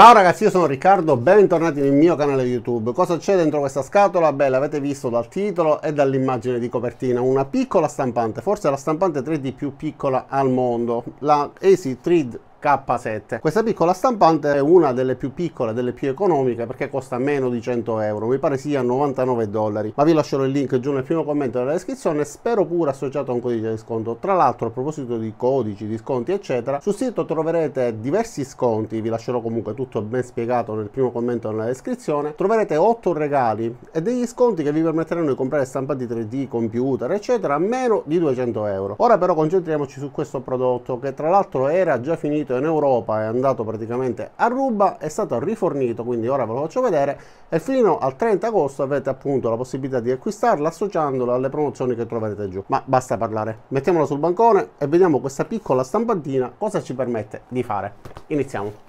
Ciao ragazzi, io sono Riccardo, bentornati nel mio canale YouTube. Cosa c'è dentro questa scatola? Beh, l'avete visto dal titolo e dall'immagine di copertina, una piccola stampante, forse la stampante 3D più piccola al mondo, la AC 3D K7. Questa piccola stampante è una delle più piccole, delle più economiche perché costa meno di 100 euro, mi pare sia 99 dollari, ma vi lascerò il link giù nel primo commento della descrizione, spero pure associato a un codice di sconto. Tra l'altro a proposito di codici, di sconti eccetera, sul sito troverete diversi sconti, vi lascerò comunque tutto ben spiegato nel primo commento della descrizione, troverete 8 regali e degli sconti che vi permetteranno di comprare stampanti 3D, computer eccetera a meno di 200 euro. Ora però concentriamoci su questo prodotto che tra l'altro era già finito finito in Europa è andato praticamente a ruba, è stato rifornito, quindi ora ve lo faccio vedere, e fino al 30 agosto avete appunto la possibilità di acquistarla associandolo alle promozioni che troverete giù. Ma basta parlare, mettiamola sul bancone e vediamo questa piccola stampantina cosa ci permette di fare. Iniziamo.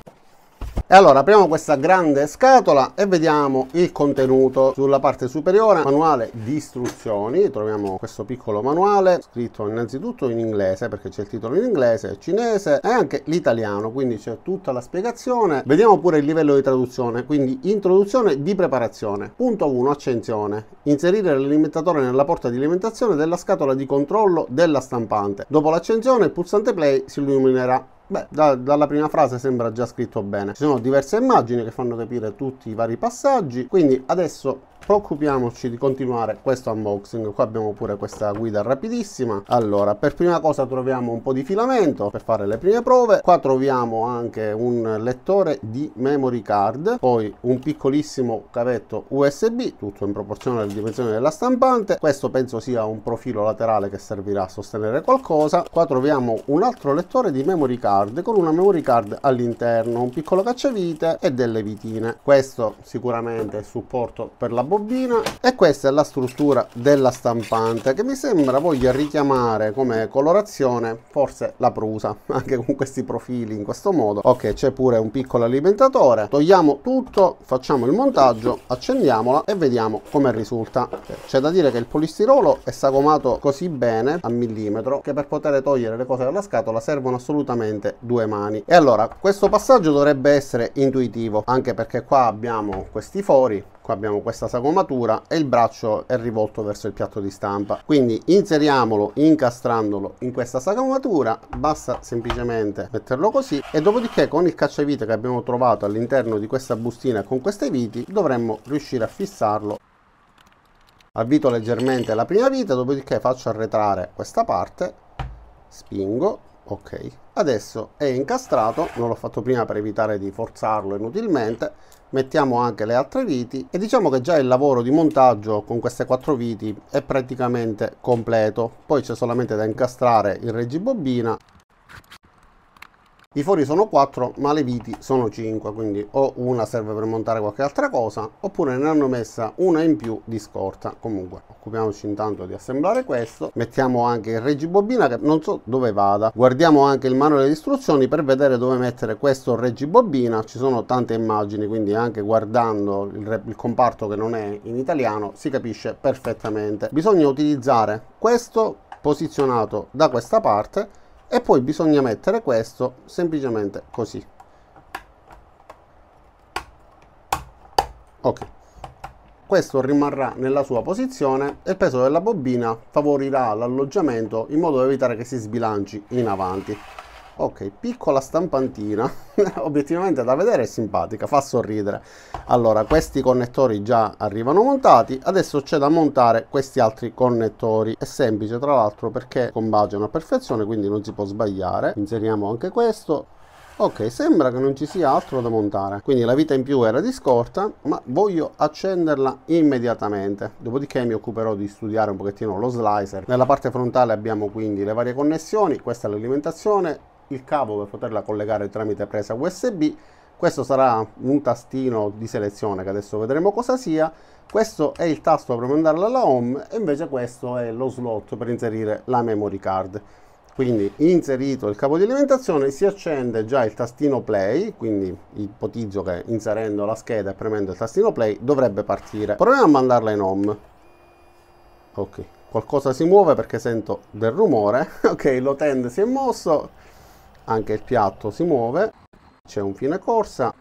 E allora apriamo questa grande scatola e vediamo il contenuto. Sulla parte superiore manuale di istruzioni, troviamo questo piccolo manuale scritto innanzitutto in inglese perché c'è il titolo in inglese, cinese e anche l'italiano, quindi c'è tutta la spiegazione. Vediamo pure il livello di traduzione, quindi introduzione di preparazione. Punto 1, accensione. Inserire l'alimentatore nella porta di alimentazione della scatola di controllo della stampante. Dopo l'accensione il pulsante play si illuminerà Beh, da, dalla prima frase sembra già scritto bene. Ci sono diverse immagini che fanno capire tutti i vari passaggi, quindi adesso preoccupiamoci di continuare questo unboxing qua abbiamo pure questa guida rapidissima allora per prima cosa troviamo un po' di filamento per fare le prime prove qua troviamo anche un lettore di memory card poi un piccolissimo cavetto usb tutto in proporzione alle dimensioni della stampante questo penso sia un profilo laterale che servirà a sostenere qualcosa qua troviamo un altro lettore di memory card con una memory card all'interno un piccolo cacciavite e delle vitine questo sicuramente è supporto per la bobina bobina e questa è la struttura della stampante che mi sembra voglia richiamare come colorazione forse la prusa anche con questi profili in questo modo ok c'è pure un piccolo alimentatore togliamo tutto facciamo il montaggio accendiamola e vediamo come risulta c'è da dire che il polistirolo è sagomato così bene a millimetro che per poter togliere le cose dalla scatola servono assolutamente due mani e allora questo passaggio dovrebbe essere intuitivo anche perché qua abbiamo questi fori qua abbiamo questa sagomatura e il braccio è rivolto verso il piatto di stampa quindi inseriamolo incastrandolo in questa sagomatura basta semplicemente metterlo così e dopodiché con il cacciavite che abbiamo trovato all'interno di questa bustina con queste viti dovremmo riuscire a fissarlo avvito leggermente la prima vita dopodiché faccio arretrare questa parte spingo ok adesso è incastrato non l'ho fatto prima per evitare di forzarlo inutilmente mettiamo anche le altre viti e diciamo che già il lavoro di montaggio con queste quattro viti è praticamente completo poi c'è solamente da incastrare il reggibobina i fori sono 4 ma le viti sono 5 quindi o una serve per montare qualche altra cosa oppure ne hanno messa una in più di scorta comunque occupiamoci intanto di assemblare questo mettiamo anche il reggibobina che non so dove vada guardiamo anche il manuale di istruzioni per vedere dove mettere questo reggibobina ci sono tante immagini quindi anche guardando il, il comparto che non è in italiano si capisce perfettamente bisogna utilizzare questo posizionato da questa parte e poi bisogna mettere questo semplicemente così ok questo rimarrà nella sua posizione e il peso della bobina favorirà l'alloggiamento in modo da evitare che si sbilanci in avanti Ok, piccola stampantina, obiettivamente da vedere è simpatica, fa sorridere. Allora, questi connettori già arrivano montati, adesso c'è da montare questi altri connettori. È semplice tra l'altro perché combaciano a perfezione, quindi non si può sbagliare. Inseriamo anche questo, Ok, sembra che non ci sia altro da montare, quindi la vita in più era di scorta, ma voglio accenderla immediatamente. Dopodiché mi occuperò di studiare un pochettino lo slicer. Nella parte frontale abbiamo quindi le varie connessioni, questa è l'alimentazione, il cavo per poterla collegare tramite presa USB questo sarà un tastino di selezione che adesso vedremo cosa sia questo è il tasto per mandarla alla home e invece questo è lo slot per inserire la memory card quindi inserito il cavo di alimentazione si accende già il tastino play quindi ipotizzo che inserendo la scheda e premendo il tastino play dovrebbe partire proviamo a mandarla in home ok qualcosa si muove perché sento del rumore ok l'utente si è mosso anche il piatto si muove, c'è un fine corsa,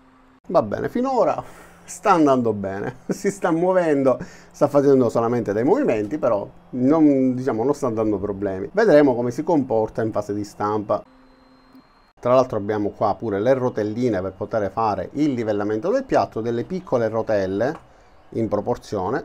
va bene, finora sta andando bene, si sta muovendo, sta facendo solamente dei movimenti, però non, diciamo, non sta dando problemi. Vedremo come si comporta in fase di stampa. Tra l'altro abbiamo qua pure le rotelline per poter fare il livellamento del piatto, delle piccole rotelle in proporzione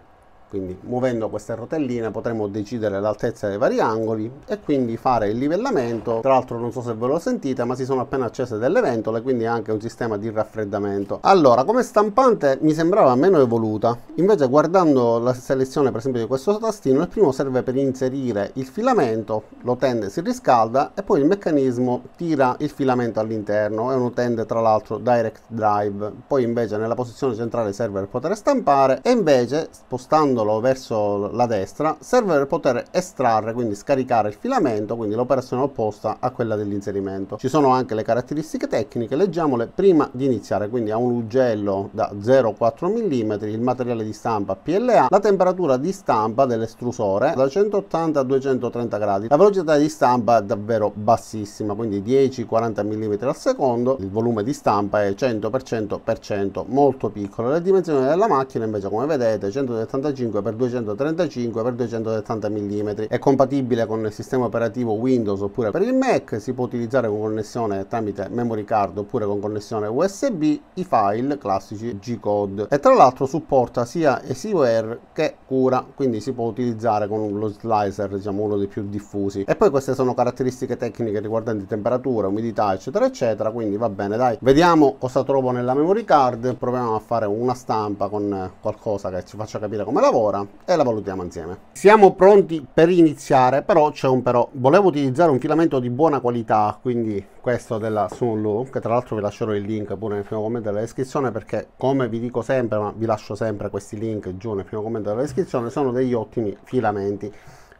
quindi muovendo queste rotelline potremo decidere l'altezza dei vari angoli e quindi fare il livellamento tra l'altro non so se ve lo sentite ma si sono appena accese delle ventole quindi anche un sistema di raffreddamento allora come stampante mi sembrava meno evoluta invece guardando la selezione per esempio di questo tastino il primo serve per inserire il filamento lo tende si riscalda e poi il meccanismo tira il filamento all'interno è un tende tra l'altro direct drive poi invece nella posizione centrale serve per poter stampare e invece spostando spostandolo verso la destra serve per poter estrarre quindi scaricare il filamento quindi l'operazione opposta a quella dell'inserimento ci sono anche le caratteristiche tecniche leggiamole prima di iniziare quindi a un ugello da 0,4 mm il materiale di stampa PLA la temperatura di stampa dell'estrusore da 180 a 230 gradi la velocità di stampa è davvero bassissima quindi 10-40 mm al secondo il volume di stampa è 100% per 100 molto piccolo le dimensioni della macchina invece come vedete 175 235 235 x 270 mm. È compatibile con il sistema operativo Windows oppure per il Mac, si può utilizzare con connessione tramite memory card oppure con connessione USB i file classici G-Code e tra l'altro supporta sia SiWare che Cura, quindi si può utilizzare con lo slicer, diciamo uno dei più diffusi. E poi queste sono caratteristiche tecniche riguardanti temperatura, umidità, eccetera eccetera, quindi va bene, dai, vediamo cosa trovo nella memory card, proviamo a fare una stampa con qualcosa che ci faccia capire come lavora lavora e la valutiamo insieme. Siamo pronti per iniziare, però c'è un però. Volevo utilizzare un filamento di buona qualità, quindi questo della Sunlu, che tra l'altro vi lascerò il link pure nel primo commento della descrizione, perché come vi dico sempre, ma vi lascio sempre questi link giù nel primo commento della descrizione, sono degli ottimi filamenti.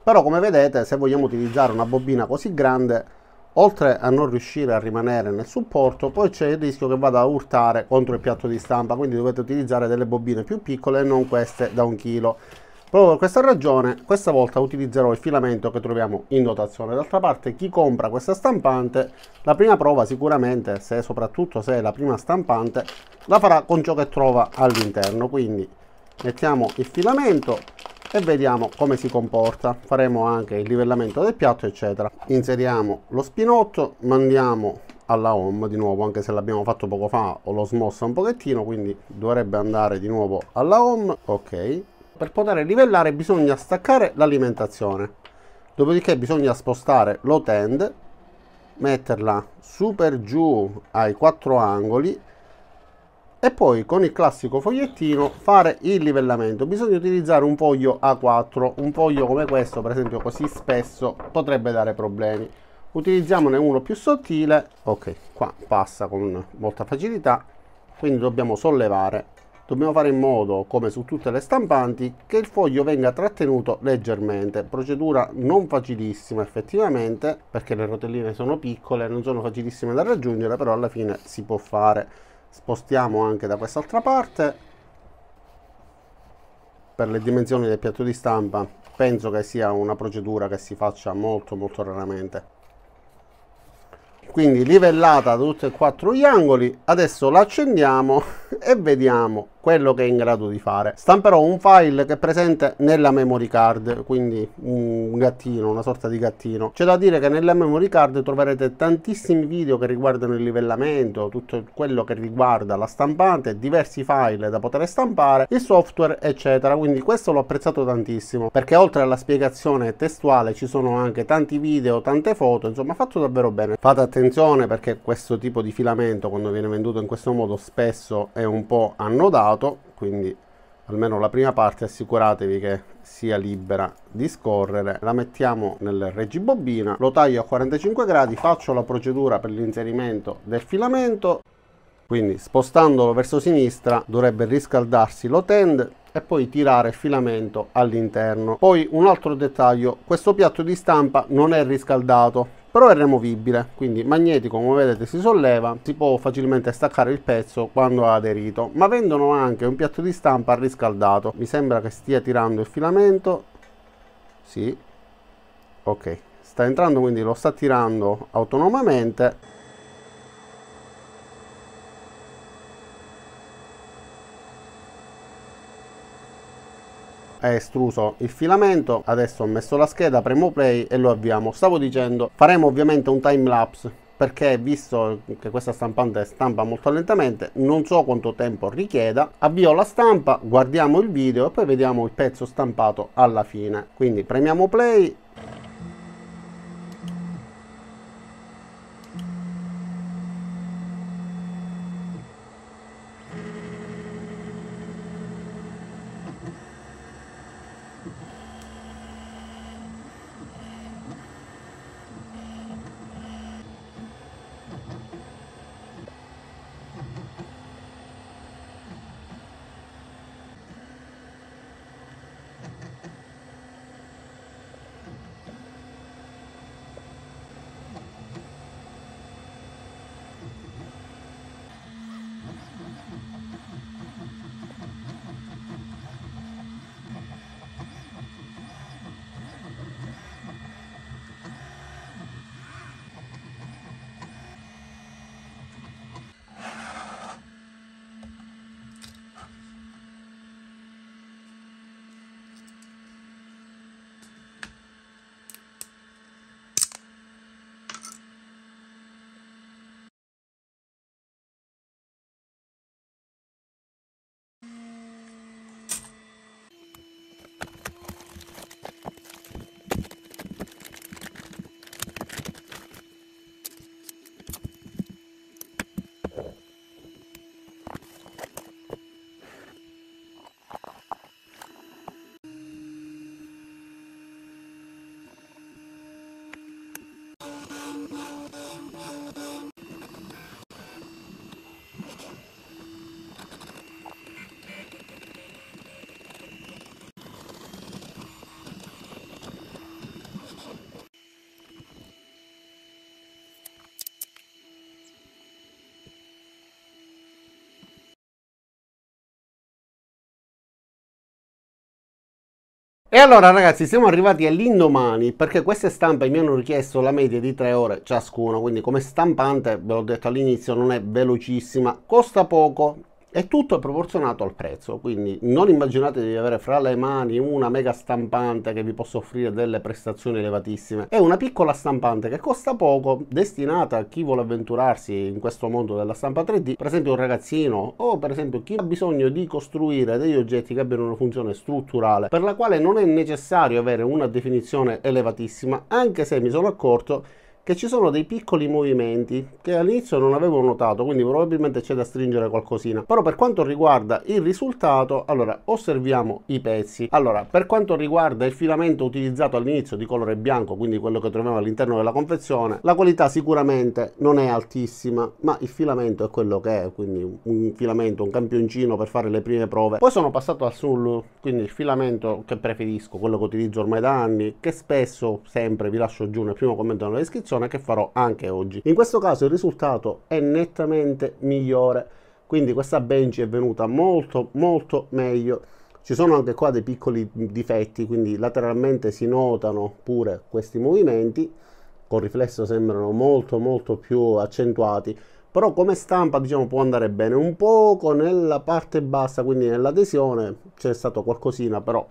Però come vedete, se vogliamo utilizzare una bobina così grande, oltre a non riuscire a rimanere nel supporto poi c'è il rischio che vada a urtare contro il piatto di stampa quindi dovete utilizzare delle bobine più piccole e non queste da un chilo proprio per questa ragione questa volta utilizzerò il filamento che troviamo in dotazione d'altra parte chi compra questa stampante la prima prova sicuramente se soprattutto se è la prima stampante la farà con ciò che trova all'interno quindi mettiamo il filamento e vediamo come si comporta faremo anche il livellamento del piatto eccetera inseriamo lo spinotto mandiamo alla home di nuovo anche se l'abbiamo fatto poco fa o l'ho smosso un pochettino quindi dovrebbe andare di nuovo alla home ok per poter livellare bisogna staccare l'alimentazione dopodiché bisogna spostare l'otend metterla super giù ai quattro angoli e poi con il classico fogliettino fare il livellamento bisogna utilizzare un foglio A4 un foglio come questo per esempio così spesso potrebbe dare problemi utilizziamone uno più sottile ok qua passa con molta facilità quindi dobbiamo sollevare dobbiamo fare in modo come su tutte le stampanti che il foglio venga trattenuto leggermente procedura non facilissima effettivamente perché le rotelline sono piccole non sono facilissime da raggiungere però alla fine si può fare spostiamo anche da quest'altra parte per le dimensioni del piatto di stampa penso che sia una procedura che si faccia molto molto raramente quindi livellata da tutti e quattro gli angoli adesso l'accendiamo e vediamo quello che è in grado di fare. Stamperò un file che è presente nella memory card, quindi un gattino, una sorta di gattino. C'è da dire che nella memory card troverete tantissimi video che riguardano il livellamento, tutto quello che riguarda la stampante, diversi file da poter stampare, il software, eccetera. Quindi questo l'ho apprezzato tantissimo, perché oltre alla spiegazione testuale ci sono anche tanti video, tante foto, insomma fatto davvero bene. Fate attenzione perché questo tipo di filamento quando viene venduto in questo modo spesso è un po' annodato lato, quindi almeno la prima parte assicuratevi che sia libera di scorrere la mettiamo nel reggibobina lo taglio a 45 gradi faccio la procedura per l'inserimento del filamento quindi spostandolo verso sinistra dovrebbe riscaldarsi lo tend e poi tirare il filamento all'interno poi un altro dettaglio questo piatto di stampa non è riscaldato però è removibile quindi magnetico come vedete si solleva si può facilmente staccare il pezzo quando ha aderito ma vendono anche un piatto di stampa riscaldato mi sembra che stia tirando il filamento sì ok sta entrando quindi lo sta tirando autonomamente è estruso il filamento adesso ho messo la scheda premo play e lo avviamo stavo dicendo faremo ovviamente un time lapse perché visto che questa stampante stampa molto lentamente non so quanto tempo richieda avvio la stampa guardiamo il video e poi vediamo il pezzo stampato alla fine quindi premiamo play E allora ragazzi siamo arrivati all'indomani perché queste stampe mi hanno richiesto la media di 3 ore ciascuno, quindi come stampante ve l'ho detto all'inizio non è velocissima, costa poco, e tutto è proporzionato al prezzo, quindi non immaginate di avere fra le mani una mega stampante che vi possa offrire delle prestazioni elevatissime, è una piccola stampante che costa poco, destinata a chi vuole avventurarsi in questo mondo della stampa 3D, per esempio un ragazzino o per esempio chi ha bisogno di costruire degli oggetti che abbiano una funzione strutturale, per la quale non è necessario avere una definizione elevatissima, anche se mi sono accorto che ci sono dei piccoli movimenti che all'inizio non avevo notato, quindi probabilmente c'è da stringere qualcosina. Però per quanto riguarda il risultato, allora osserviamo i pezzi. Allora, per quanto riguarda il filamento utilizzato all'inizio di colore bianco, quindi quello che troviamo all'interno della confezione, la qualità sicuramente non è altissima, ma il filamento è quello che è, quindi un filamento, un campioncino per fare le prime prove. Poi sono passato al sul, quindi il filamento che preferisco, quello che utilizzo ormai da anni, che spesso, sempre vi lascio giù nel primo commento nella descrizione operazione che farò anche oggi. In questo caso il risultato è nettamente migliore, quindi questa Benji è venuta molto molto meglio. Ci sono anche qua dei piccoli difetti, quindi lateralmente si notano pure questi movimenti, con riflesso sembrano molto molto più accentuati, però come stampa diciamo può andare bene un poco nella parte bassa, quindi nell'adesione c'è stato qualcosina, però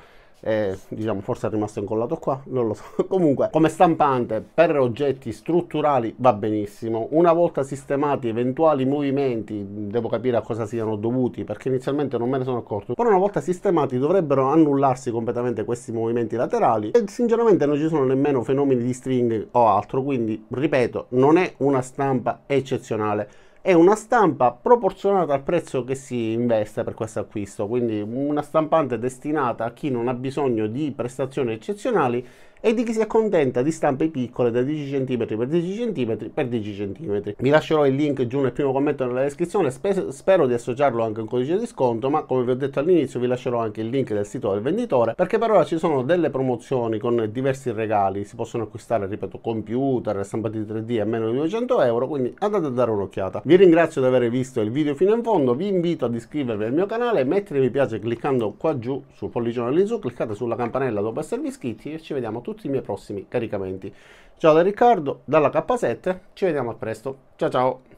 e diciamo forse è rimasto incollato qua, non lo so. Comunque come stampante per oggetti strutturali va benissimo. Una volta sistemati eventuali movimenti, devo capire a cosa siano dovuti perché inizialmente non me ne sono accorto, però una volta sistemati dovrebbero annullarsi completamente questi movimenti laterali e sinceramente non ci sono nemmeno fenomeni di string o altro, quindi ripeto non è una stampa eccezionale è una stampa proporzionata al prezzo che si investe per questo acquisto, quindi una stampante destinata a chi non ha bisogno di prestazioni eccezionali e di chi si accontenta di stampe piccole da 10 cm per 10 cm per 10 cm. Vi lascerò il link giù nel primo commento nella descrizione, spero di associarlo anche a un codice di sconto, ma come vi ho detto all'inizio vi lascerò anche il link del sito del venditore, perché per ora ci sono delle promozioni con diversi regali, si possono acquistare, ripeto, computer, stampati 3D a meno di 200 euro, quindi andate a dare un'occhiata. Vi ringrazio di aver visto il video fino in fondo, vi invito ad iscrivervi al mio canale, mettere mi piace cliccando qua giù sul pollicione all'insù, cliccate sulla campanella dopo esservi iscritti e ci vediamo tutti tutti i miei prossimi caricamenti. Ciao da Riccardo, dalla K7, ci vediamo a presto, ciao ciao!